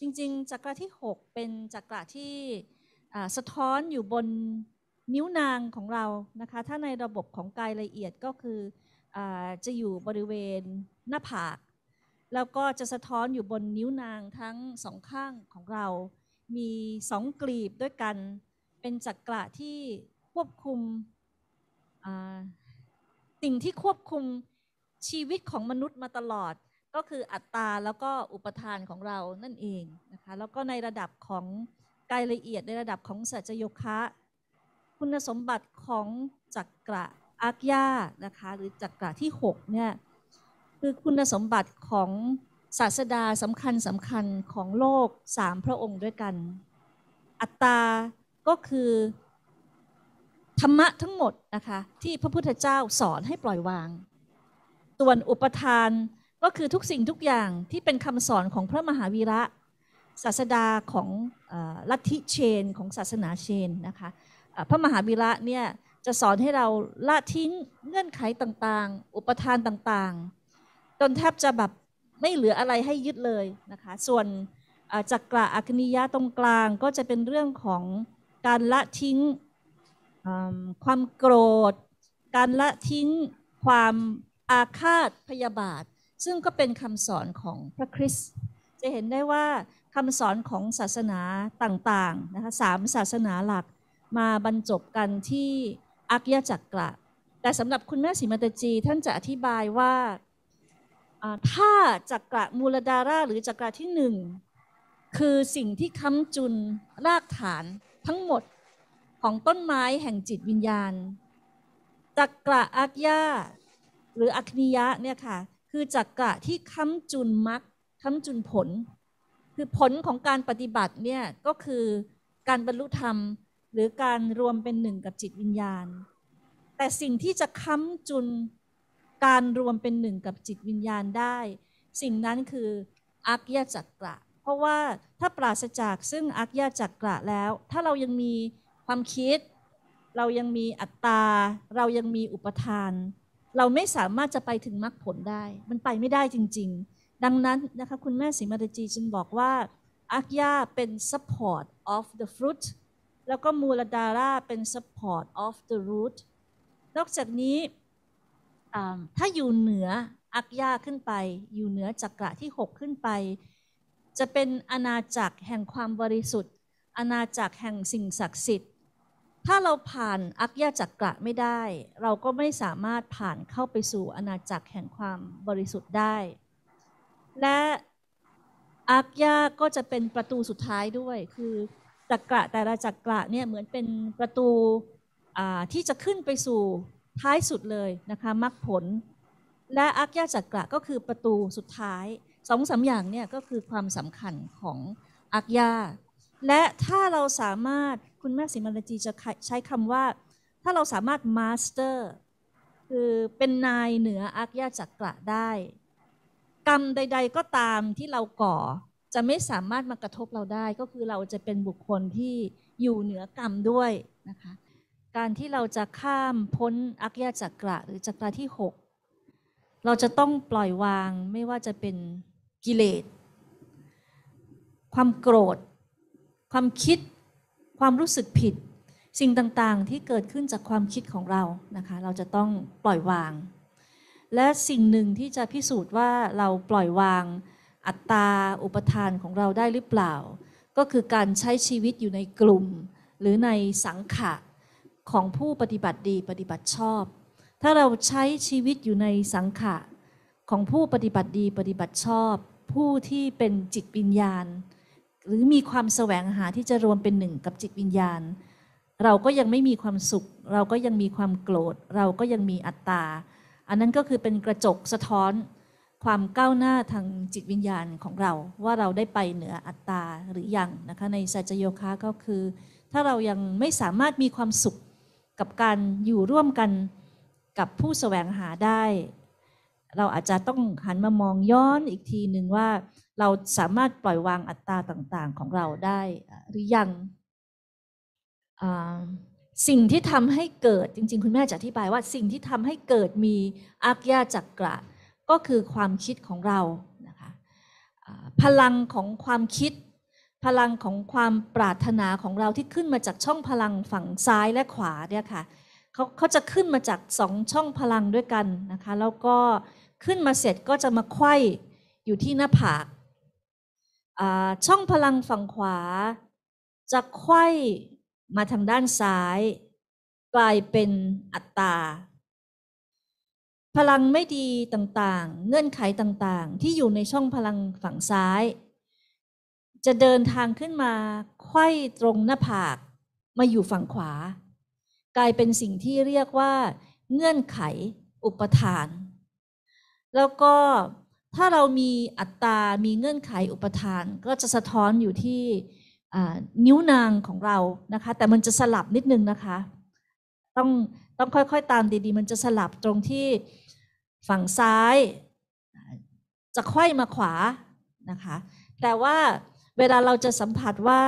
จริงๆ จักรที่ 6 เป็นจักรที่สะท้อนอยู่บนนิ้วนางของเรานะคะถ้าในระบบของกายละเอียดก็คืออจะอยู่บริเวณหน้าผากแล้วก็จะสะท้อนอยู่บนนิ้วนางทั้งสองข้างของเรา มีสองกลีบด้วยกัน เป็นจักระที่ควบคุมสิ่งที่ควบคุมชีวิตของมนุษย์มาตลอดก็คืออัตตาแล้วก็อุปทานของเรานั่นเองนะคะแล้วก็ในระดับของกายละเอียดในระดับของสัจโยคะ คุณสมบัติของจักกระอักยานะคะหรือจักกระที่6เนี่ยคือคุณสมบัติของศาสดาสำคัญสำคัญของโลกสามพระองค์ด้วยกัน อัตตาก็คือ ธรรมะทั้งหมดนะคะที่พระพุทธเจ้าสอนให้ปล่อยวาง ส่วนอุปทานก็คือทุกสิ่งทุกอย่างที่เป็นคำสอนของพระมหาวีระ ศาสดาของลัทธิเชนของศาสนาเชนนะคะ พระมหาวีระเนี่ย จะสอนให้เราละทิ้งเงื่อนไขต่างๆ อุปทานต่างๆจนแทบจะแบบไม่เหลืออะไรให้ยึดเลยนะคะส่วนจักระอัคนิยะตรงกลางก็จะเป็นเรื่องของการละทิ้งความโกรธ การละทิ้งความอาฆาตพยาบาทซึ่งก็เป็นคำสอนของพระคริสต์ จะเห็นได้ว่าคำสอนของศาสนาต่างๆนะคะสามศาสนาหลักมาบรรจบกันที่อักยจักระแต่สำหรับคุณแม่สีมาตจีท่านจะอธิบายว่าถ้าจักระมูลดาราหรือจักระที่หนึ่งคือสิ่งที่ค้ำจุนรากฐานทั้งหมดของต้นไม้แห่งจิตวิญญาณ จักระอักยาหรืออัคนิยะเนี่ยค่ะคือจักกะที่ค้ำจุนมักคค้ำจุนผล คือผลของการปฏิบัติเนี่ยก็คือการบรรลุธรรมหรือการรวมเป็นหนึ่งกับจิตวิญญาณ แต่สิ่งที่จะค้ำจุนการรวมเป็นหนึ่งกับจิตวิญญาณได้ สิ่งนั้นคืออักยจักระเพราะว่าถ้าปราศจากซึ่งอักยจักระแล้ว ถ้าเรายังมีความคิด เรายังมีอัตตาเรายังมีอุปทานเราไม่สามารถจะไปถึงมรรคผลได้มันไปไม่ได้จริงๆ ดังนั้นนะคะคุณแม่สรีมาตจีจึงบอกว่า อักยาเป็น support of the fruit แล้วก็มูลดาราเป็น support of the root นอกจากนี้ถ้าอยู่เหนืออักยาขึ้นไป อยู่เหนือจักระที่ 6 ขึ้นไป จะเป็นอาณาจักรแห่งความบริสุทธิ์ อาณาจักรแห่งสิ่งศักดิ์สิทธิ์ถ้าเราผ่านอักยาจักระไม่ได้ เราก็ไม่สามารถผ่านเข้าไปสู่อาณาจักรแห่งความบริสุทธิ์ได้ และอักยาก็จะเป็นประตูสุดท้ายด้วย คือจักระแต่ละจักระเนี่ยเหมือนเป็นประตูที่จะขึ้นไปสู่ท้ายสุดเลยนะคะมรรคผล และอักยาจักระก็คือประตูสุดท้ายสองสาอย่างเนี่ยก็คือความสำคัญของอักยาและถ้าเราสามารถคุณแม่สิมารจีจะใช้คำว่าถ้าเราสามารถมาสเตอร์คือเป็นนายเหนืออัญยาจักระได้ กรรมใดๆก็ตามที่เราก่อจะไม่สามารถมากระทบเราได้ ก็คือเราจะเป็นบุคคลที่อยู่เหนือกรรมด้วยนะคะการที่เราจะข้ามพ้นอัญยาจักระหรือจักระที่ 6 เราจะต้องปล่อยวางไม่ว่าจะเป็นกิเลสความโกรธ ความคิดความรู้สึกผิด สิ่งต่าง ๆ ที่เกิดขึ้นจากความคิดของเรานะคะเราจะต้องปล่อยวาง และสิ่งหนึ่งที่จะพิสูจน์ว่าเราปล่อยวาง อัตตาอุปทานของเราได้หรือเปล่า ก็คือการใช้ชีวิตอยู่ในกลุ่ม หรือในสังขะของผู้ปฏิบัติดีปฏิบัติชอบ ถ้าเราใช้ชีวิตอยู่ในสังขะของผู้ปฏิบัติดีปฏิบัติชอบ ผู้ที่เป็นจิตปัญญาหรือมีความแสวงหาที่จะรวมเป็นหนึ่งกับจิตวิญญาณ เราก็ยังไม่มีความสุข เราก็ยังมีความโกรธ เราก็ยังมีอัตตาอันนั้นก็คือเป็นกระจกสะท้อนความก้าวหน้าทางจิตวิญญาณของเรา ว่าเราได้ไปเหนืออัตตาหรือยังนะคะในสัจโยคะก็คือ ถ้าเรายังไม่สามารถมีความสุขกับการอยู่ร่วมกันกับผู้สแสวงหาได้ เราอาจจะต้องหันมามองย้อนอีกทีหนึ่งว่าเราสามารถปล่อยวางอัตราต่างๆของเราได้หรือยัง สิ่งที่ทำให้เกิดจริงๆ คุณแม่จะอธิบายว่าสิ่งที่ทำให้เกิดมีอักยาจักระก็คือความคิดของเรา นะคะพลังของความคิด พลังของความปรารถนาของเราที่ขึ้นมาจากช่องพลังฝั่งซ้ายและขวาเนี่ยค่ะเขาเขาจะขึ้นมาจากสองช่องพลังด้วยกันนะคะแล้วก็ขึ้นมาเสร็จก็จะมาไขว้อยู่ที่หน้าผากช่องพลังฝั่งขวาจะไขว้มาทางด้านซ้าย กลายเป็นอัตตาพลังไม่ดีต่างๆ เงื่อนไขต่างๆ ที่อยู่ในช่องพลังฝั่งซ้าย จะเดินทางขึ้นมาไขว้ตรงหน้าผากมาอยู่ฝั่งขวา กลายเป็นสิ่งที่เรียกว่า เงื่อนไขอุปทาน แล้วก็ถ้าเรามีอัตตา มีเงื่อนไขอุปทาน ก็จะสะท้อนอยู่ที่นิ้วนางของเรา นะคะ แต่มันจะสลับนิดนึงนะคะ ต้อง ต้องค่อยๆตามดีๆ มันจะสลับตรงที่ฝั่งซ้าย จะค่อยมาขวานะคะ แต่ว่าเวลาเราจะสัมผัสว่า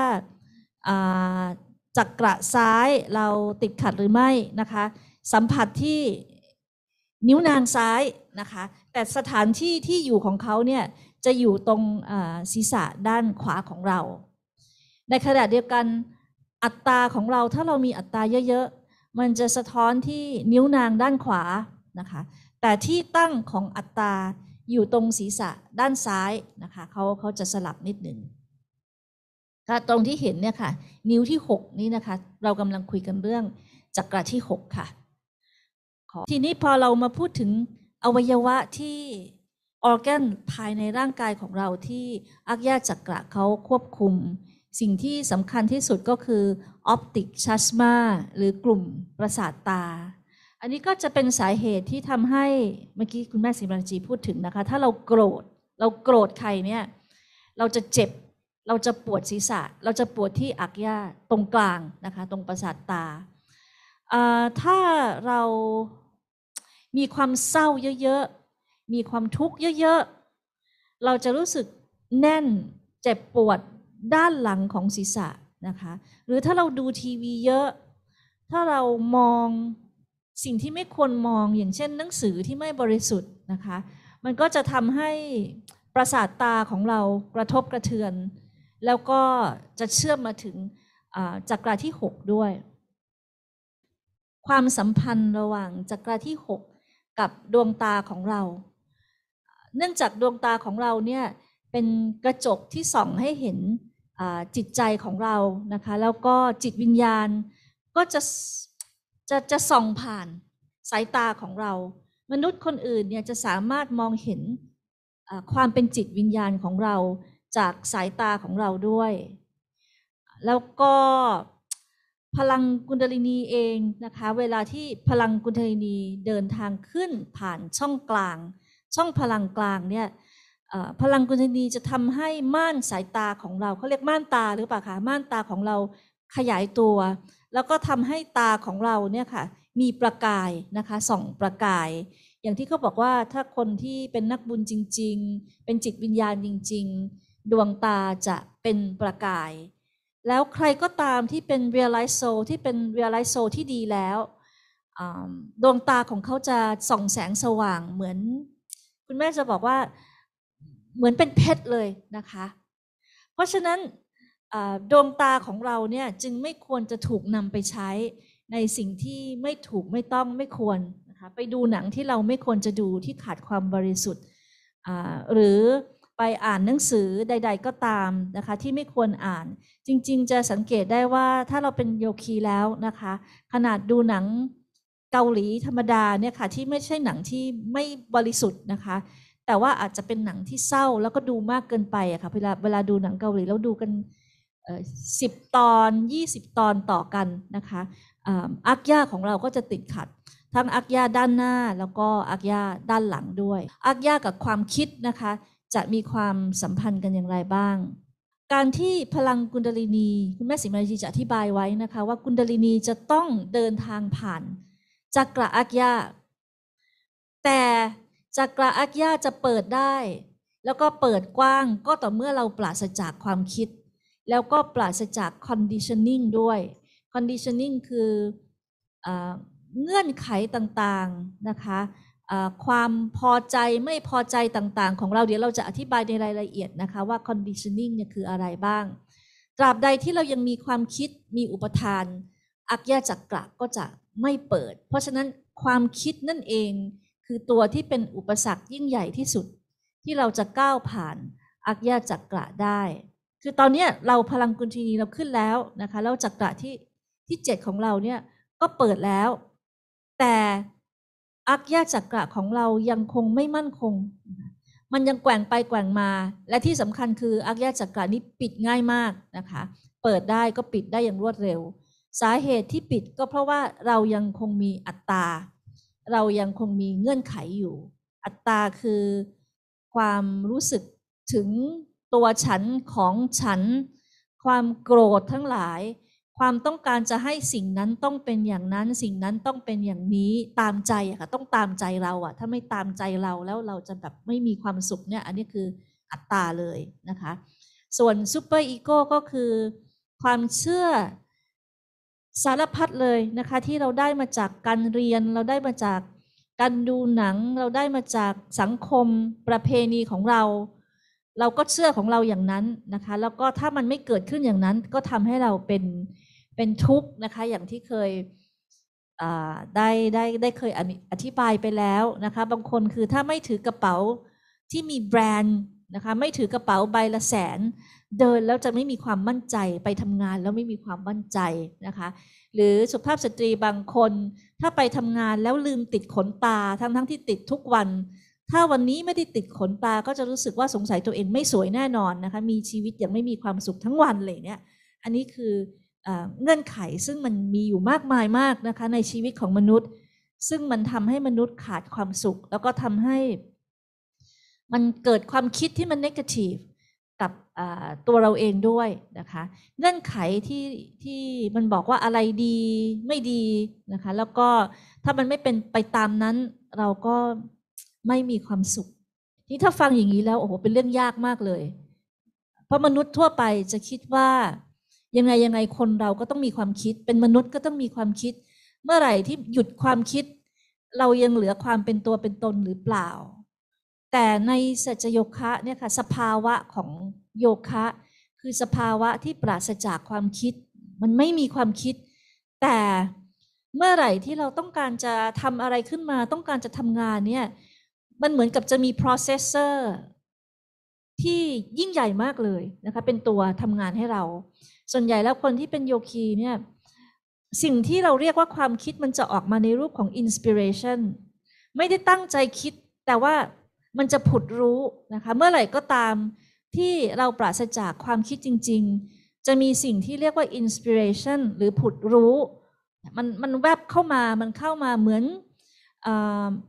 จักระซ้ายเราติดขัดหรือไม่นะคะ สัมผัสที่นิ้วนางซ้ายนะคะแต่สถานที่ที่อยู่ของเขาเนี่ยจะอยู่ตรงศีรษะด้านขวาของเรา ในขณะเดียวกันอัตราของเราถ้าเรามีอัตราเยอะๆมันจะสะท้อนที่นิ้วนางด้านขวานะคะ แต่ที่ตั้งของอัตราอยู่ตรงศีรษะด้านซ้ายนะคะเขาเขาจะสลับนิดหนึ่งถ้าตรงที่เห็นเนี่ยค่ะ นิ้วที่6นี้นะคะ เรากำลังคุยกันเรื่องจักรที่6ค่ะทีนี้พอเรามาพูดถึงอวัยวะที่ออร์แกนภายในร่างกายของเราที่อักยาจักระเขาควบคุม สิ่งที่สำคัญที่สุดก็คือออปติกชัสมาหรือกลุ่มประสาทตา อันนี้ก็จะเป็นสาเหตุที่ทำให้เมื่อกี้คุณแม่สิมรันจีพูดถึงนะคะ ถ้าเราโกรธเราโกรธใครเนี่ยเราจะเจ็บเราจะปวดศีรษะ เราจะปวดที่อักยาตรงกลางนะคะ ตรงประสาทตาถ้าเรามีความเศร้าเยอะ ๆ มีความทุกข์เยอะๆ เราจะรู้สึกแน่นเจ็บปวดด้านหลังของศีรษะนะคะ หรือถ้าเราดูทีวีเยอะ ถ้าเรามองสิ่งที่ไม่ควรมองอย่างเช่นหนังสือที่ไม่บริสุทธิ์นะคะ มันก็จะทำให้ประสาทตาของเรากระทบกระเทือน แล้วก็จะเชื่อมมาถึงจักราที่ 6 ด้วย ความสัมพันธ์ระหว่างจักราที่ 6กับ ดวงตาของเรา เนื่องจากดวงตาของเราเนี่ยเป็นกระจก ที่ส่องให้เห็นจิตใจของเรานะคะแล้วก็จิตวิญญาณก็จะจะจะส่องผ่านสายตาของเรา มนุษย์คนอื่นเนี่ยจะสามารถมองเห็นความเป็นจิตวิญญาณของเราจากสายตาของเราด้วย แล้วก็พลังกุณฑลินีเองนะคะเวลาที่พลังกุณฑลินีเดินทางขึ้นผ่านช่องกลาง ช่องพลังกลางเนี่ยพลังกุณฑลินีจะทำให้ม่านสายตาของเราเขาเรียกม่านตาหรือเปล่าคะม่านตาของเราขยายตัว แล้วก็ทำให้ตาของเราเนี่ยค่ะมีประกายนะคะส่องประกาย อย่างที่เขาบอกว่าถ้าคนที่เป็นนักบุญจริง ๆ เป็นจิตวิญญาณจริง ๆ ดวงตาจะเป็นประกายแล้วใครก็ตามที่เป็น realize soul ที่เป็น realize soul ที่ดีแล้วดวงตาของเขาจะส่องแสงสว่างเหมือน คุณแม่จะบอกว่าเหมือนเป็นเพชรเลยนะคะ เพราะฉะนั้นดวงตาของเราเนี่ยจึงไม่ควรจะถูกนำไปใช้ในสิ่งที่ไม่ถูกไม่ต้องไม่ควรนะคะไปดูหนังที่เราไม่ควรจะดูที่ขาดความบริสุทธิ์หรือไปอ่านหนังสือใด ๆ ก็ตามนะคะ ที่ไม่ควรอ่าน จริงๆ จะสังเกตได้ว่าถ้าเราเป็นโยคีแล้วนะคะ ขนาดดูหนังเกาหลีธรรมดาเนี่ยค่ะ ที่ไม่ใช่หนังที่ไม่บริสุทธิ์นะคะ แต่ว่าอาจจะเป็นหนังที่เศร้าแล้วก็ดูมากเกินไปอะค่ะเวลาเวลาดูหนังเกาหลี แล้วดูกันสิบตอนยี่สิบตอนต่อกันนะคะอักยาของเราก็จะติดขัด ทั้งอักยาด้านหน้าแล้วก็อักยาด้านหลังด้วยอักยากับความคิดนะคะจะมีความสัมพันธ์กันอย่างไรบ้าง การที่พลังกุนดลินี คุณแม่สิมาจีจะอธิบายไว้นะคะ ว่ากุนดลินีจะต้องเดินทางผ่านจักระอักยาแต่จักระอักยาจะเปิดได้ แล้วก็เปิดกว้างก็ต่อเมื่อเราปราศจากความคิด แล้วก็ปราศจากคอนดิช i น n i n ด้วยคอนดิช i น n i n คืออเงื่อนไขต่างๆนะคะความพอใจไม่พอใจต่างๆ ของเราเดี๋ยวเราจะอธิบายในรายละเอียดนะคะ ว่า conditioning เนี่ยคืออะไรบ้างตราบใดที่เรายังมีความคิดมีอุปทาน อักยาจักกระก็จะไม่เปิด เพราะฉะนั้นความคิดนั่นเองคือตัวที่เป็นอุปสรรคยิ่งใหญ่ที่สุดที่เราจะก้าวผ่านอักยาจักกระได้ คือตอนนี้เราพลังกุญชีนีเราขึ้นแล้วนะคะแล้วจักระที่ที่เจ็ดของเราเนี่ยก็เปิดแล้ว แต่อักยะจักระของเรายังคงไม่มั่นคง มันยังแกว่งไปแกว่งมา และที่สำคัญคือ อักยะจักระนี้ ปิดง่ายมากนะคะ เปิดได้ก็ปิดได้อย่างรวดเร็ว สาเหตุที่ปิดก็เพราะว่าเรายังคงมีอัตตา เรายังคงมีเงื่อนไขอยู่ อัตตาคือความรู้สึกถึงตัวฉันของฉัน ความโกรธทั้งหลายความต้องการจะให้สิ่งนั้นต้องเป็นอย่างนั้นสิ่งนั้นต้องเป็นอย่างนี้ตามใจอะค่ะต้องตามใจเราอะถ้าไม่ตามใจเราแล้วเราจะแบบไม่มีความสุขเนี่ยอันนี้คืออัตตาเลยนะคะ ส่วนซูเปอร์อีโก้ก็คือความเชื่อสารพัดเลยนะคะ ที่เราได้มาจากการเรียน เราได้มาจากการดูหนัง เราได้มาจากสังคมประเพณีของเรา เราก็เชื่อของเราอย่างนั้นนะคะ แล้วก็ถ้ามันไม่เกิดขึ้นอย่างนั้นก็ทำให้เราเป็นเป็นทุกข์นะคะอย่างที่เคยได้ได้ได้เคยอธิบายไปแล้วนะคะ บางคนคือถ้าไม่ถือกระเป๋าที่มีแบรนด์นะคะไม่ถือกระเป๋าใบละแสน เดินแล้วจะไม่มีความมั่นใจไปทำงานแล้วไม่มีความมั่นใจนะคะ หรือสุภาพสตรีบางคน ถ้าไปทำงานแล้วลืมติดขนตาทั้งทั้งที่ติดทุกวัน ถ้าวันนี้ไม่ได้ติดขนตาก็จะรู้สึกว่าสงสัยตัวเองไม่สวยแน่นอนนะคะมีชีวิตยังไม่มีความสุขทั้งวันเลยเนี่ยอันนี้คือเงื่อนไขซึ่งมันมีอยู่มากมายมากนะคะ ในชีวิตของมนุษย์ ซึ่งมันทำให้มนุษย์ขาดความสุข แล้วก็ทำให้ มันเกิดความคิดที่มันนกาทีฟกับตัวเราเองด้วยนะคะ เงื่อนไขที่ที่มันบอกว่าอะไรดี ไม่ดีนะคะ แล้วก็ถ้ามันไม่เป็นไปตามนั้นเราก็ไม่มีความสุขนี่ถ้าฟังอย่างนี้แล้วโอ้โหเป็นเรื่องยากมากเลย เพราะมนุษย์ทั่วไปจะคิดว่ายังไงยังไงคนเราก็ต้องมีความคิดเป็นมนุษย์ก็ต้องมีความคิด เมื่อไหร่ที่หยุดความคิด เรายังเหลือความเป็นตัวเป็นตนหรือเปล่า แต่ในสัจโยคะเนี่ยค่ะสภาวะของโยคะ คือสภาวะที่ปราศจากความคิด มันไม่มีความคิด แต่เมื่อไหร่ที่เราต้องการจะทำอะไรขึ้นมาต้องการจะทำงานเนี่ยมันเหมือนกับจะมี processor ที่ยิ่งใหญ่มากเลยนะคะ เป็นตัวทำงานให้เราส่วนใหญ่แล้วคนที่เป็นโยคีเนี่ยสิ่งที่เราเรียกว่าความคิดมันจะออกมาในรูปของอินสปิเรชันไม่ได้ตั้งใจคิดแต่ว่ามันจะผุดรู้นะคะเมื่อไหร่ก็ตามที่เราปราศจากความคิดจริงๆ จะมีสิ่งที่เรียกว่าอินสปิเรชันหรือผุดรู้ มันมันแวบเข้ามามันเข้ามาเหมือน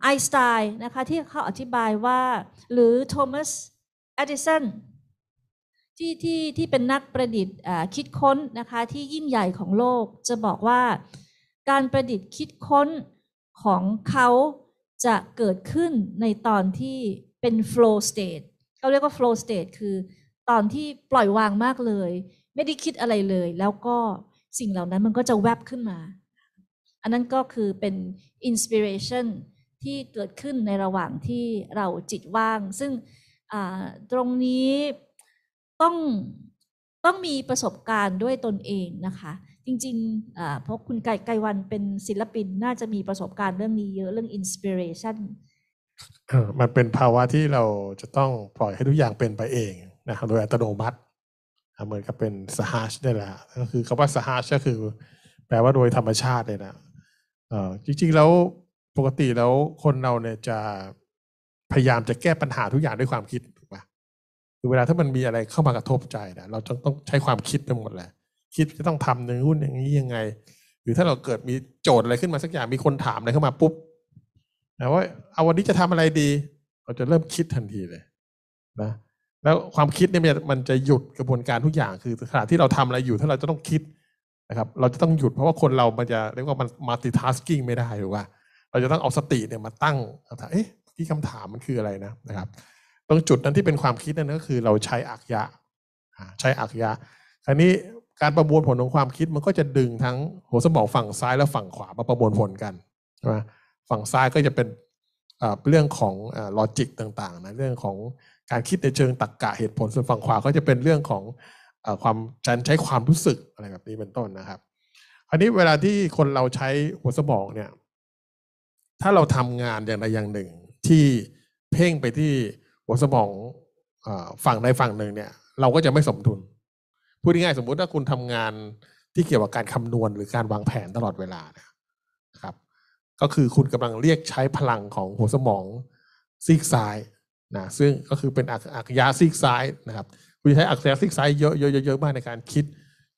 ไอสไตน์นะคะที่เขาอธิบายว่าหรือโทมัสเอดิสันที่ที่ที่เป็นนักประดิษฐ์คิดค้นนะคะที่ยิ่งใหญ่ของโลก จะบอกว่าการประดิษฐ์คิดค้นของเขาจะเกิดขึ้นในตอนที่เป็น flow state เขาเรียกว่า flow state คือตอนที่ปล่อยวางมากเลย ไม่ได้คิดอะไรเลย แล้วก็สิ่งเหล่านั้นมันก็จะแวบขึ้นมา อันนั้นก็คือเป็น inspiration ที่เกิดขึ้นในระหว่างที่เราจิตว่าง ซึ่งตรงนี้ต้องต้องมีประสบการณ์ด้วยตนเองนะคะ จริงๆเพราะคุณไก่ไก่วันเป็นศิลปินน่าจะมีประสบการณ์เรื่องนี้เยอะเรื่องอินสปิเรชันมันเป็นภาวะที่เราจะต้องปล่อยให้ทุกอย่างเป็นไปเองนะครับโดยอัตโนมัติเหมือนกับเป็นสหัชได้แหละก็คือคาว่าสหัชก็คือ แปลว่าโดยธรรมชาติเลยนะจริงๆแล้วปกติแล้วคนเราเนี่ยจะพยายามจะแก้ปัญหาทุกอย่างด้วยความคิดือเวลาถ้ามันมีอะไรเข้ามากระทบใจนะเราจะต้องใช้ความคิดไปหมดแหละคิดจะต้องทำหนึ่งหุ้นอย่างนี้ยังไง หรือถ้าเราเกิดมีโจทย์อะไรขึ้นมาสักอย่างมีคนถามอะไรเข้ามาปุ๊บนะว่าเอาวันนี้จะทำอะไรดี เราจะเริ่มคิดทันทีเลย นะ แล้วความคิดเนี่ยมันจะหยุดกระบวนการทุกอย่างคือ ขณะที่เราทำอะไรอยู่ถ้าเราจะต้องคิดนะครับ เราจะต้องหยุดเพราะว่าคนเรามันจะเรียกว่ามัน multitasking ไม่ได้หรือว่าเราจะต้องเอาสติเนี่ยมาตั้งเอ๊ะที่คำถามมันคืออะไรนะนะครับตรงจุดนั้นที่เป็นความคิดนั่นก็คือเราใช้อักยะใช้อักยะคราวนี้การประมวลผลของความคิดมันก็จะดึงทั้งหัวสมองฝั่งซ้ายและฝั่งขวามาประมวลผลกันใช่ไหมฝั่งซ้ายก็จะเป็นเรื่องของลอจิกต่างๆนะเรื่องของการคิดในเชิง ตรรกกะเหตุผลส่วนฝั่งขวาก็จะเป็นเรื่องของความจันใช้ความรู้สึกอะไรแบบนี้เป็นต้นนะครับอันนี้เวลาที่คนเราใช้หัวสมองเนี่ย ถ้าเราทำงานอย่างใดอย่างหนึ่งที่เพ่งไปที่หัวสมองฝั่งใดฝั่งหนึ่งเนี่ยเราก็จะไม่สมดุลพูดง่ายๆสมมุติถ้าคุณทำงานที่เกี่ยวกับการคำนวณหรือการวางแผนตลอดเวลานะครับก็คือคุณกำลังเรียกใช้พลังของหัวสมองซีกซ้ายนะซึ่งก็คือเป็นอักยาซีกซ้ายนะครับคุณใช้อักยาซีกซ้ายเยอะๆๆ มากในการคิด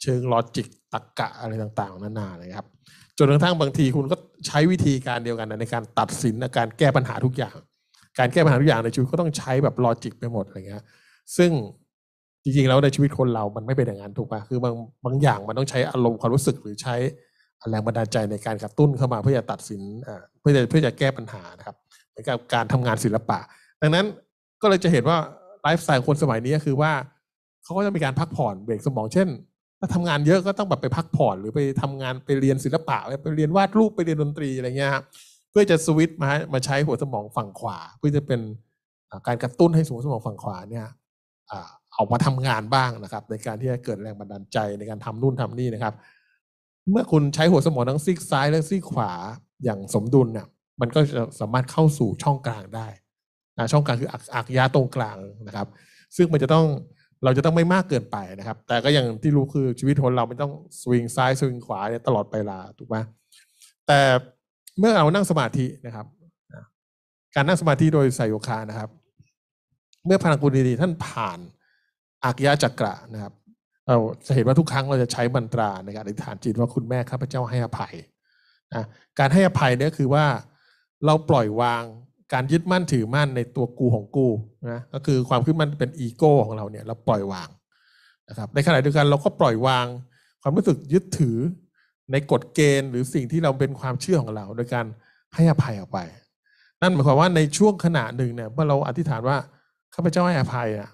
เชิงลอจิกตรรกกะอะไรต่างๆนานานะครับจนกระทั่งบางทีคุณก็ใช้วิธีการเดียวกันในการตัดสินในการแก้ปัญหาทุกอย่างการแก้ปัญหาทุกอย่างในชีวิตก็ต้องใช้แบบลอจิกไปหมดอะไรเงี้ย ซึ่งจริงๆแล้วในชีวิตคนเรามันไม่เป็นอย่างนั้นถูกปะคือบางบางอย่างมันต้องใช้อารมณ์ความรู้สึกหรือใช้แรงบันดาลใจในการกระตุ้นเข้ามาเพื่อจะตัดสินเพื่อจะเพื่อจะแก้ปัญหานะครับเหมือนกับการทำงานศิลปะ ดังนั้นก็เลยจะเห็นว่าไลฟ์สไตล์คนสมัยนี้คือว่า เขาก็จะมีการพักผ่อนเบรกสมอง เช่น ถ้าทำงานเยอะก็ต้องแบบไปพักผ่อนหรือไปทำงานไปเรียนศิลปะไปเรียนวาดรูปไปเรียนดนตรีอะไรเงี้ยครับเพื่อจะสวิตมามาใช้หัวสมองฝั่งขวาเพื่อจะเป็นการกระตุ้นให้หัวสมองฝั่งขวาเนี่ยออกมาทำงานบ้างนะครับ ในการที่จะเกิดแรงบันดาลใจในการทำนู่นทำนี่นะครับ เมื่อคุณใช้หัวสมองทั้งซีกซ้าย และซีกขวาอย่างสมดุลเนี่ย มันก็จะสามารถเข้าสู่ช่องกลางได้ช่องกลางคืออักยาตรงกลางนะครับ ซึ่งมันจะต้องเราจะต้องไม่มากเกินไปนะครับ แต่ก็อย่างที่รู้คือชีวิตคนเราไม่ต้องสวิงซ้ายสวิงขวาเนี่ยตลอดไปลาถูกไหมแต่เมื่อเอานั่งสมาธินะครับ การนั่งสมาธิโดยใสโยคานะครับ เมื่อพลังกุณดีท่านผ่านอากยะจักระนะครับเราจะเห็นว่าทุกครั้งเราจะใช้บันตราในการอธิษฐานจิตว่าคุณแม่ข้าพเจ้าให้อภัยนะการให้อภัยเนี่ยคือว่าเราปล่อยวางการยึดมั่นถือมั่นในตัวกูของกูนะก็คือความขึ้นมันเป็นอีโก้ของเราเนี่ย เราปล่อยวางนะครับ ในขณะเดียวกันเราก็ปล่อยวางความรู้สึกยึดถือในกฎเกณฑ์หรือสิ่งที่เราเป็นความเชื่อของเราโดยการให้อภัยออกไป นั่นหมายความว่าในช่วงขณะหนึ่งเนี่ยเมื่อเราอธิษฐานว่าข้าพเจ้าให้อภัยอะ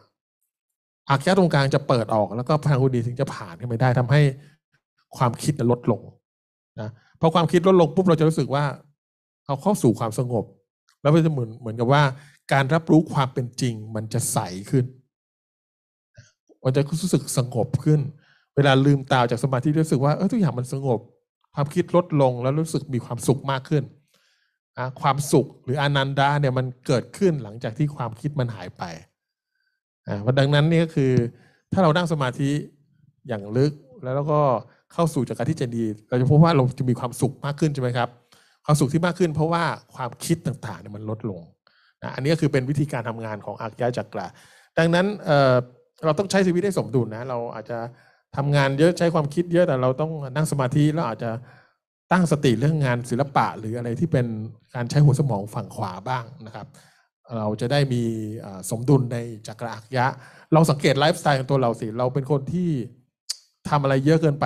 อักยะตรงกลางจะเปิดออกแล้วก็พลังคุณดีถึงจะผ่านขึ้นไปได้ทำให้ความคิดลดลงนะพอความคิดลดลงปุ๊บเราจะรู้สึกว่าเราเข้าสู่ความสงบ แล้วมันจะเหมือนเหมือนกับว่าการรับรู้ความเป็นจริงมันจะใสขึ้นมันจะรู้สึกสงบขึ้น เวลาลืมตาจากสมาธิรู้สึกว่าเออทุกอย่างมันสงบความคิดลดลงแล้วรู้สึกมีความสุขมากขึ้นนะความสุขหรืออนันดาเนี่ยมันเกิดขึ้นหลังจากที่ความคิดมันหายไปนะดังนั้นนี่ก็คือ ถ้าเรานั่งสมาธิอย่างลึกแล้วก็เข้าสู่จากการที่จะดี เราจะพบว่าเราจะมีความสุขมากขึ้นใช่ไหมครับ ความสุขที่มากขึ้น เพราะว่าความคิดต่างๆเนี่ยมันลดลงนะอันนี้ก็คือเป็นวิธีการทำงานของอักยะจักระดังนั้นเเราต้องใช้ชีวิตให้สมดุลนะเราอาจจะทำงานเยอะใช้ความคิดเยอะแต่เราต้องนั่งสมาธิแล้วอาจจะตั้งสติเรื่องงานศิลปะ หรืออะไรที่เป็นการใช้หัวสมองฝั่งขวาบ้างนะครับ เราจะได้มีสมดุลในจักรอักยะ เราสังเกตไลฟ์สไตล์ของตัวเราสิเราเป็นคนที่ทำอะไรเยอะเกินไป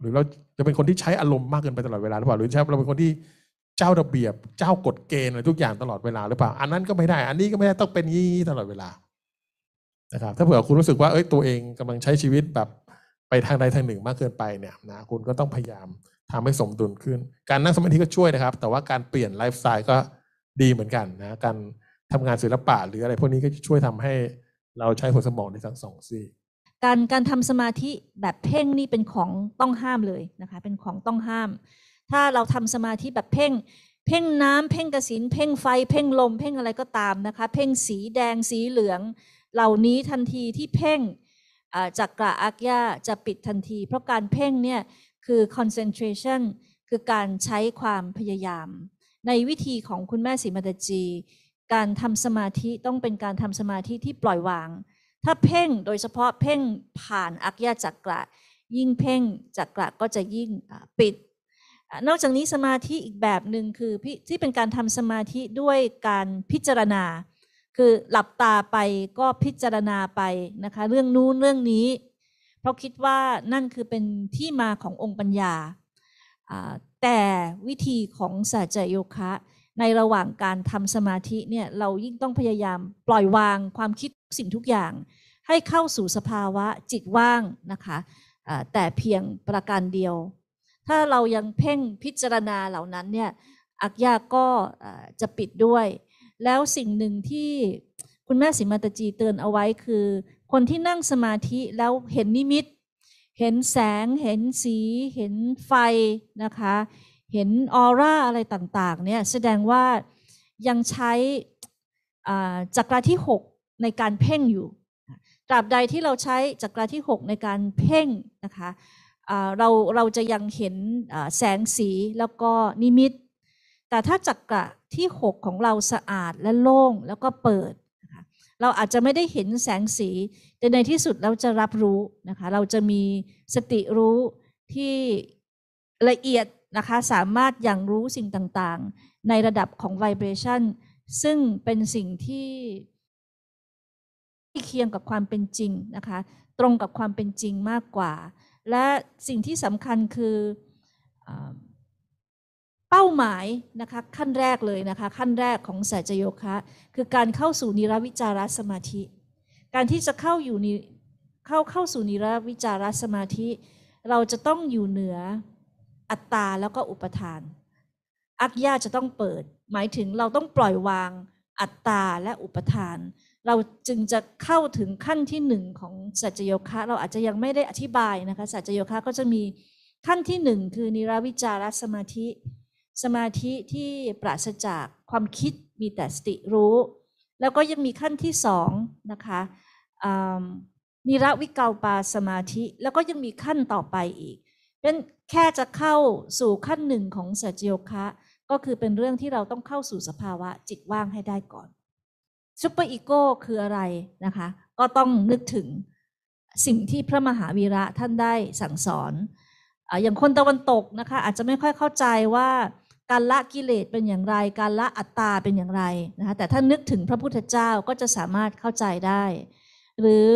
หรือเราจะเป็นคนที่ใช้อารมณ์มากเกินไปตลอดเวลาหรือเปล่าหรือใช่เราเป็นคนที่เจ้าระเบียบเจ้ากฎเกณฑ์อะไรทุกอย่างตลอดเวลาหรือเปล่า อันนั้นก็ไม่ได้อันนี้ก็ไม่ได้ต้องเป็นยี่ตลอดเวลานะครับถ้าเผื่อคุณรู้สึกว่าเอ้ยตัวเองกำลังใช้ชีวิตแบบไปทางใดทางหนึ่ง มากเกินไปเนี่ยนะคุณก็ต้องพยายามทำให้สมดุลขึ้น การนั่งสมาธิก็ช่วยนะครับ แต่ว่าการเปลี่ยนไลฟ์สไตล์ก็ดีเหมือนกันนะ การทำงานศิลปะหรืออะไรพวกนี้ ก็ช่วยทำให้เราใช้หัวสมองในทั้งสองซี่การการทำสมาธิแบบเพ่งนี่เป็นของต้องห้ามเลยนะคะเป็นของต้องห้าม ถ้าเราทำสมาธิแบบเพ่ง เพ่งน้ำเพ่งกระสินเพ่งไฟเพ่งลมเพ่งอะไรก็ตามนะคะเพ่งสีแดงสีเหลืองเหล่านี้ทันทีที่เพ่งจักระอักยาจะปิดทันทีเพราะการเพ่งเนี่ยคือ concentration คือการใช้ความพยายาม ในวิธีของคุณแม่สีมาตจี การทำสมาธิต้องเป็นการทำสมาธิที่ปล่อยวางถ้าเพ่งโดยเฉพาะเพ่งผ่านอักยาจักระ ยิ่งเพ่งจักระก็จะยิ่งปิด นอกจากนี้สมาธิอีกแบบหนึ่งคือที่เป็นการทำสมาธิด้วยการพิจารณาคือหลับตาไปก็พิจารณาไปนะคะเรื่องนู้นเรื่องนี้ เพราะคิดว่านั่นคือเป็นที่มาขององค์ปัญญาแต่วิธีของสัจโยคะ ในระหว่างการทำสมาธิเนี่ยเรายิ่งต้องพยายามปล่อยวางความคิดสิ่งทุกอย่าง ให้เข้าสู่สภาวะจิตว่างนะคะแต่เพียงประการเดียว ถ้าเรายังเพ่งพิจารณาเหล่านั้นเนี่ยอักยาก็จะปิดด้วยแล้วสิ่งหนึ่งที่คุณแม่สิมาตจีเตือนเอาไว้คือ คนที่นั่งสมาธิแล้วเห็นนิมิต เห็นแสง เห็นสี เห็นไฟนะคะ เห็นออร่าอะไรต่างๆเนี่ยแสดงว่ายังใช้จักราที่ 6 ในการเพ่งอยู่ ตราบใดที่เราใช้จักราที่ 6 ในการเพ่งนะคะเราเราจะยังเห็นแสงสีแล้วก็นิมิตแต่ถ้าจักระที่ 6 ของเราสะอาดและโล่ง แล้วก็เปิดนะคะเราอาจจะไม่ได้เห็นแสงสี แต่ในที่สุดเราจะรับรู้นะคะ เราจะมีสติรู้ที่ละเอียดนะคะ สามารถอย่างรู้สิ่งต่างๆ ในระดับของไวเบรชันซึ่งเป็นสิ่งที่ที่เคียงกับความเป็นจริงนะคะ ตรงกับความเป็นจริงมากกว่า และสิ่งที่สำคัญคืออเป้าหมายนะคะขั้นแรกเลยนะคะขั้นแรกของสายจโยคะ คือการเข้าสู่นิรวิจารสมาธิ การที่จะเข้าอยู่นเข้าเข้าสู่นิรวิจารสมาธิ เราจะต้องอยู่เหนืออัตตาแล้วก็อุปทาน อัจยาจะต้องเปิด หมายถึงเราต้องปล่อยวางอัตตาและอุปทาน เราจึงจะเข้าถึงขั้นที่หนึ่งของสัจโยคะ เราอาจจะยังไม่ได้อธิบายนะคะสัจโยคะก็จะมีขั้นที่หนึ่งคือนิรวิจารสมาธิสมาธิที่ปราศจากความคิดมีแต่สติรู้ แล้วก็ยังมีขั้นที่สองนะคะนิระวิกาปาสมาธิ แล้วก็ยังมีขั้นต่อไปอีกเป็นแค่จะเข้าสู่ขั้นหนึ่งของสัจโยคะก็คือเป็นเรื่องที่เราต้องเข้าสู่สภาวะจิตว่างให้ได้ก่อนซูเปอร์อีโก้คืออะไรนะคะ ก็ต้องนึกถึงสิ่งที่พระมหาวีระท่านได้สั่งสอน อย่างคนตะวันตกนะคะ อาจจะไม่ค่อยเข้าใจว่าการละกิเลสเป็นอย่างไร การละอัตตาเป็นอย่างไรนะคะแต่ถ้านึกถึงพระพุทธเจ้าก็จะสามารถเข้าใจได้ หรือ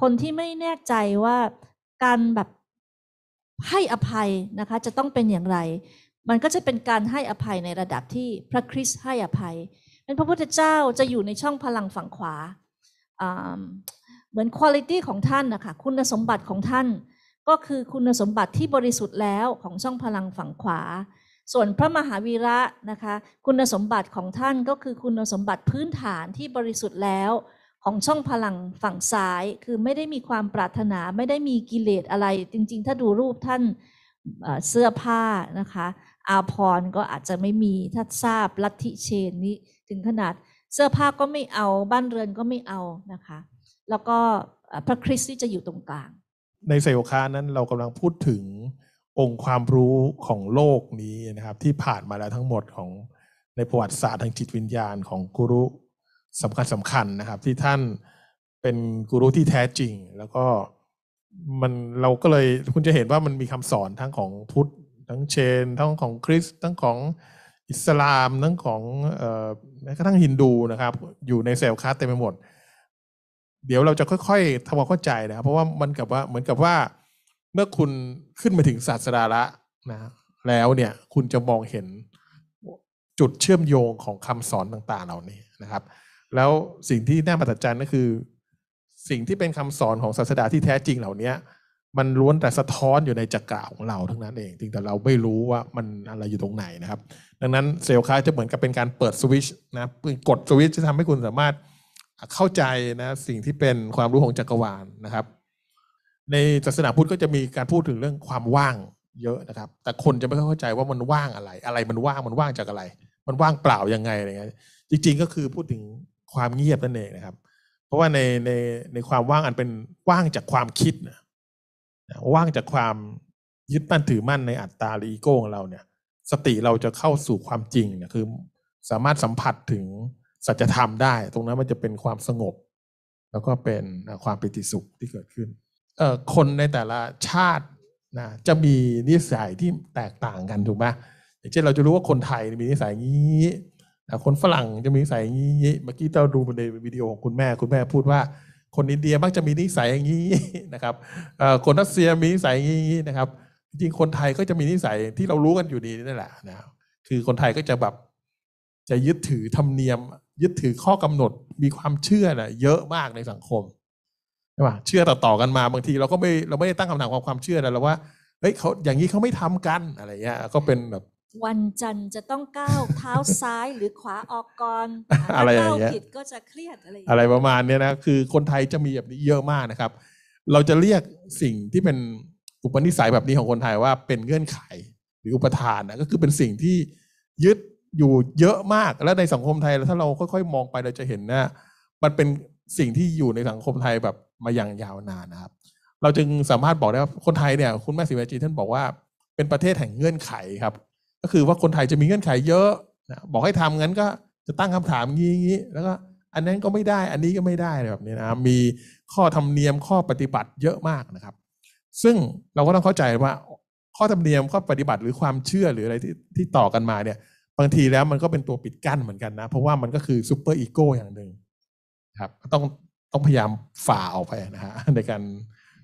คนที่ไม่แน่ใจว่าการแบบให้อภัยนะคะจะต้องเป็นอย่างไร มันก็จะเป็นการให้อภัยในระดับที่พระคริสต์ให้อภัยเป็นพระพุทธเจ้าจะอยู่ในช่องพลังฝั่งขวา เหมือนคุณลิตี้ของท่านนะคะคุณสมบัติของท่านก็คือคุณสมบัติที่บริสุทธิ์แล้วของช่องพลังฝั่งขวาส่วนพระมหาวีระนะคะ คุณสมบัติของท่านก็คือคุณสมบัติพื้นฐานที่บริสุทธิ์แล้ว ของช่องพลังฝั่งซ้ายคือไม่ได้มีความปรารถนาไม่ได้มีกิเลสอะไร จริงๆ ถ้าดูรูปท่านเสื้อผ้านะคะ อาพรก็อาจจะไม่มีถ้าทราบลัทธิเชนนี้ถึงขนาดเสื้อผ้าก็ไม่เอาบ้านเรือนก็ไม่เอานะคะ แล้วก็พระคริสต์ที่จะอยู่ตรงกลาง ในเซลคานั้นเรากำลังพูดถึงองค์ความรู้ของโลกนี้นะครับ ที่ผ่านมาแล้วทั้งหมดของในประวัติศาสตร์ทางจิตวิญญาณของกุรุสำคัญสำคัญนะครับ ที่ท่านเป็นกุรุที่แท้จริง แล้วก็มันเราก็เลยคุณจะเห็นว่ามันมีคำสอนทั้งของพุทธทั้งเชน ทั้งของคริสต์ทั้งของอิสลามทั้งของแม้กระทั่งฮินดูนะครับ อยู่ในเซลล์คาสเต็มไปหมด เดี๋ยวเราจะค่อยๆทำความเข้าใจนะครับเพราะว่ามันกับว่าเหมือนกับว่าเมื่อคุณขึ้นมาถึงศาสดาละนะแล้วเนี่ยคุณจะมองเห็นจุดเชื่อมโยงของคำสอนต่างๆเหล่านี้นะครับ แล้วสิ่งที่น่าประทับใจก็คือ สิ่งที่เป็นคำสอนของศาสดาที่แท้จริงเหล่านี้มันล้วนแต่สะท้อนอยู่ในจักระของเราทั้งนั้นเองจริงแต่เราไม่รู้ว่ามันอะไรอยู่ตรงไหนนะครับ ดังนั้นเซลล์ค้าจะเหมือนกับเป็นการเปิดสวิชนะกดสวิชจะทำให้คุณสามารถเข้าใจนะสิ่งที่เป็นความรู้ของจักรวาลนนะครับในศาสนาพุทธก็จะมีการพูดถึงเรื่องความว่างเยอะนะครับ แต่คนจะไม่เข้าใจว่ามันว่างอะไร อะไรมันว่างมันว่างจากอะไร มันว่างเปล่ายังไงอะไรเงี้ยจริง ๆ ก็คือพูดถึงความเงียบนั่นเองนะครับ เพราะว่าในในในความว่างอันเป็นว่างจากความคิดนะว่างจากความยึดมั่นถือมั่นในอัตตาหรืออีโก้ของเราเนี่ย สติเราจะเข้าสู่ความจริงเนี่ยคือสามารถสัมผัสถึงสัจธรรมได้ ตรงนั้นมันจะเป็นความสงบ แล้วก็เป็นความปิติสุขที่เกิดขึ้นคนในแต่ละชาตินะจะมีนิสัยที่แตกต่างกันถูกไหมอย่างเช่นเราจะรู้ว่าคนไทยมีนิสัยงี้คนฝรั่งจะมีนิสัยงี้ เมื่อกี้เราดูในวิดีโอของคุณแม่คุณแม่พูดว่า คนอินเดียมักจะมีนิสัยอย่างนี้นะครับคนรัสเซียมีนิสัยอย่างนี้นะครับจริงคนไทยก็จะมีนิสัยที่เรารู้กันอยู่ดีนี่แหละนะคือคนไทยก็จะแบบจะยึดถือธรรมเนียม ยึดถือข้อกำหนดมีความเชื่อนะเยอะมากในสังคมช่ป่ะเชื่อต่อ ๆ กันมาบางที เราก็ไม่เราไม่ได้ตั้งคำถามความความเชื่อนะเราว่าเฮ้ยเขาอย่างนี้เขาไม่ทำกันอะไรเงี้ยก็เป็นแบบวันจันทร์จะต้องก้าวเท้าซ้ายหรือขวาออกก่อนอะไรอย่างเงี้ยผิดก็จะเครียดอะไรอะไรประมาณเนี้ยนะคือคนไทยจะมีแบบนี้เยอะมากนะครับ เราจะเรียกสิ่งที่เป็นอุปนิสัยแบบนี้ของคนไทยว่าเป็นเงื่อนไขหรืออุปทานนะก็คือเป็นสิ่งที่ยึดอยู่เยอะมากและในสังคมไทยแล้วถ้าเราค่อย ๆ มองไปเราจะเห็นนะ มันเป็นสิ่งที่อยู่ในสังคมไทยแบบมาอย่างยาวนานนะครับ เราจึงสามารถบอกได้ว่าคนไทยเนี่ยคุณแม่สิวจีท่านบอกว่าเป็นประเทศแห่งเงื่อนไขครับ ก็คือว่าคนไทยจะมีเงื่อนไขเยอะนะบอกให้ทำงั้นก็จะตั้งคำถามงี้งี้แล้วก็อันนั้นก็ไม่ได้อันนี้ก็ไม่ได้แบบนี้นะมีข้อธรรมเนียมข้อปฏิบัติเยอะมากนะครับ ซึ่งเราก็ต้องเข้าใจว่าข้อธรรมเนียมข้อปฏิบัติหรือความเชื่อหรืออะไรที่ที่ต่อกันมาเนี่ยบางทีแล้วมันก็เป็นตัวปิดกั้นเหมือนกันนะเพราะว่ามันก็คือซูเปอร์อีโก้อย่างหนึ่งครับต้องต้องพยายามฝ่าออกไปนะฮะในการ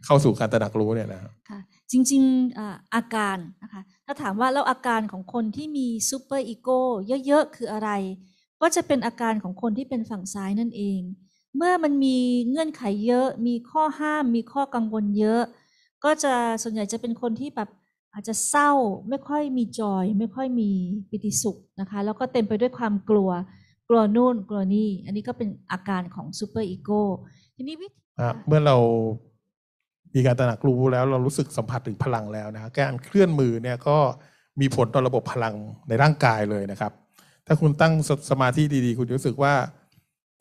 เข้าสู่การตระหนักรู้เนี่ยนะค่ะจริงๆอาการนะคะถ้าถามว่าแล้วอาการของคนที่มีซูเปอร์อีโก้เยอะๆ คืออะไร ก็จะเป็นอาการของคนที่เป็นฝั่งซ้ายนั่นเอง เมื่อมันมีเงื่อนไขเยอะ มีข้อห้าม มีข้อกังวลเยอะ ก็จะส่วนใหญ่จะเป็นคนที่แบบอาจจะเศร้าไม่ค่อยมีจอย ไม่ค่อยมีปิติสุขนะคะแล้วก็เต็มไปด้วยความกลัวกลัวนู่นกลัวนี่อันนี้ก็เป็นอาการของซูเปอร์อีโก้ทีนี้วิธีเมื่อเรามีการตระหนักรู้แล้วเรารู้สึกสัมผัสถึงพลังแล้วนะการเคลื่อนมือเนี่ย ก็มีผลต่อระบบพลังในร่างกายเลยนะครับ ถ้าคุณตั้งสสมาธิดีๆ คุณรู้สึกว่า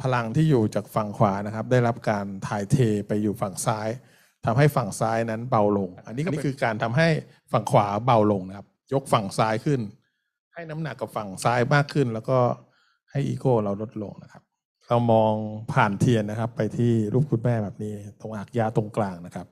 พลังที่อยู่จากฝั่งขวานะครับ ได้รับการถ่ายเทไปอยู่ฝั่งซ้าย ทำให้ฝั่งซ้ายนั้นเบาลง อันนี้ก็คือการทำให้ฝั่งขวาเบาลงนะครับ ยกฝั่งซ้ายขึ้น ให้น้ำหนักกับฝั่งซ้ายมากขึ้นแล้วก็ให้อีโก้เราลดลงนะครับ เรามองผ่านเทียนนะครับ ไปที่รูปคุณแม่แบบนี้ ตรงอักยาตรงกลางนะครับ